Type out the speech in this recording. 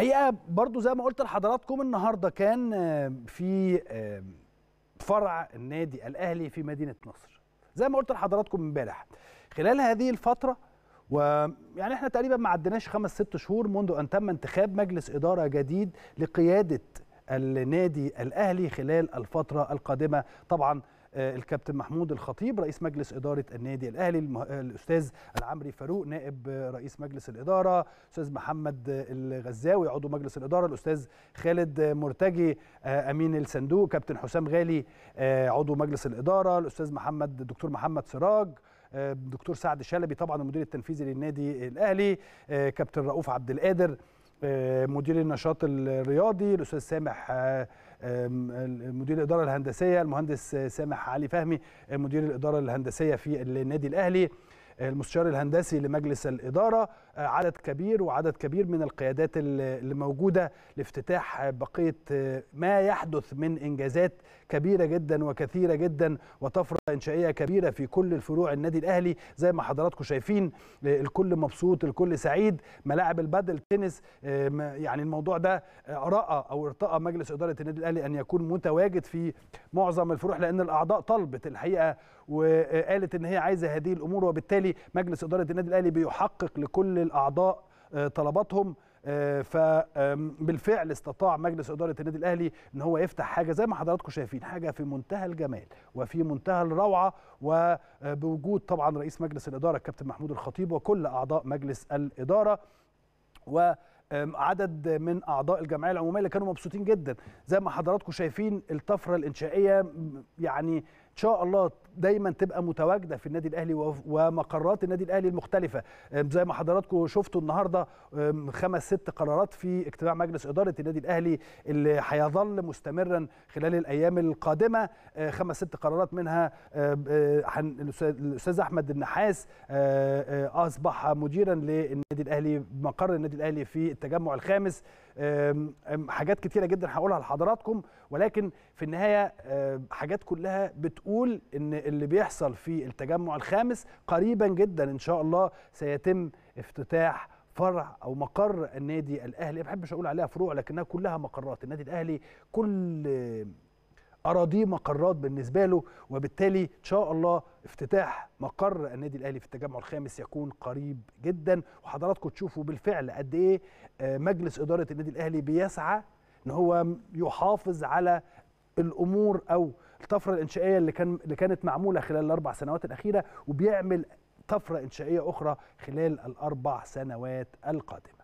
الحقيقه برضو زي ما قلت لحضراتكم النهارده كان آه، في آه، فرع النادي الاهلي في مدينه نصر زي ما قلت لحضراتكم امبارح خلال هذه الفتره ويعني احنا تقريبا ما عدناش خمس ست شهور منذ ان تم انتخاب مجلس اداره جديد لقياده النادي الاهلي خلال الفتره القادمه طبعا آه، الكابتن محمود الخطيب رئيس مجلس اداره النادي الاهلي آه، الاستاذ العمري فاروق نائب رئيس مجلس الاداره استاذ محمد الغزاوي عضو مجلس الاداره الاستاذ خالد مرتجي آه، امين الصندوق كابتن حسام غالي عضو مجلس الاداره الاستاذ محمد الدكتور محمد سراج دكتور سعد شلبي طبعا المدير التنفيذي للنادي الاهلي كابتن رؤوف عبد القادر آه، مدير النشاط الرياضي الاستاذ سامح آه، مدير الاداره الهندسيه المهندس سامح علي فهمي آه، مدير الاداره الهندسيه في النادي الاهلي المستشار الهندسي لمجلس الاداره عدد كبير وعدد كبير من القيادات اللي موجوده لافتتاح بقيه ما يحدث من انجازات كبيره جدا وكثيره جدا وطفره انشائيه كبيره في كل الفروع النادي الاهلي زي ما حضراتكم شايفين الكل مبسوط الكل سعيد ملاعب البادل تنس يعني الموضوع ده آه، رأى او ارتأى مجلس اداره النادي الاهلي ان يكون متواجد في معظم الفروع لان الاعضاء طلبت الحقيقه وقالت ان هي عايزه هذه الامور وبالتالي مجلس اداره النادي الاهلي بيحقق لكل الاعضاء آه، طلباتهم آه، فبالفعل استطاع مجلس اداره النادي الاهلي ان هو يفتح حاجه زي ما حضراتكم شايفين حاجه في منتهى الجمال وفي منتهى الروعه وبوجود آه، طبعا رئيس مجلس الاداره الكابتن محمود الخطيب وكل اعضاء مجلس الاداره و عدد من اعضاء الجمعيه العموميه اللي كانوا مبسوطين جدا زي ما حضراتكم شايفين الطفره الانشائيه يعني شاء الله دايما تبقى متواجده في النادي الاهلي ومقرات النادي الاهلي المختلفه زي ما حضراتكم شفتوا النهارده خمس ست قرارات في اجتماع مجلس اداره النادي الاهلي اللي هيظل مستمرا خلال الايام القادمه أه، خمس ست قرارات منها أه، الاستاذ احمد النحاس أه، اصبح مديرا للنادي الاهلي مقر النادي الاهلي في التجمع الخامس حاجات كتيره جدا هقولها لحضراتكم ولكن في النهايه حاجات كلها بتقول بتقول ان اللي بيحصل في التجمع الخامس قريبا جدا ان شاء الله سيتم افتتاح فرع او مقر النادي الاهلي ما بحبش اقول عليها فروع لكنها كلها مقرات النادي الاهلي كل اراضيه مقرات بالنسبه له وبالتالي ان شاء الله افتتاح مقر النادي الاهلي في التجمع الخامس يكون قريب جدا وحضراتكم تشوفوا بالفعل قد ايه آه، مجلس اداره النادي الاهلي بيسعى ان هو يحافظ على الامور او الطفره الانشائيه اللي كان اللي كانت معموله خلال الاربع سنوات الاخيره وبيعمل طفره انشائيه اخرى خلال الاربع سنوات القادمه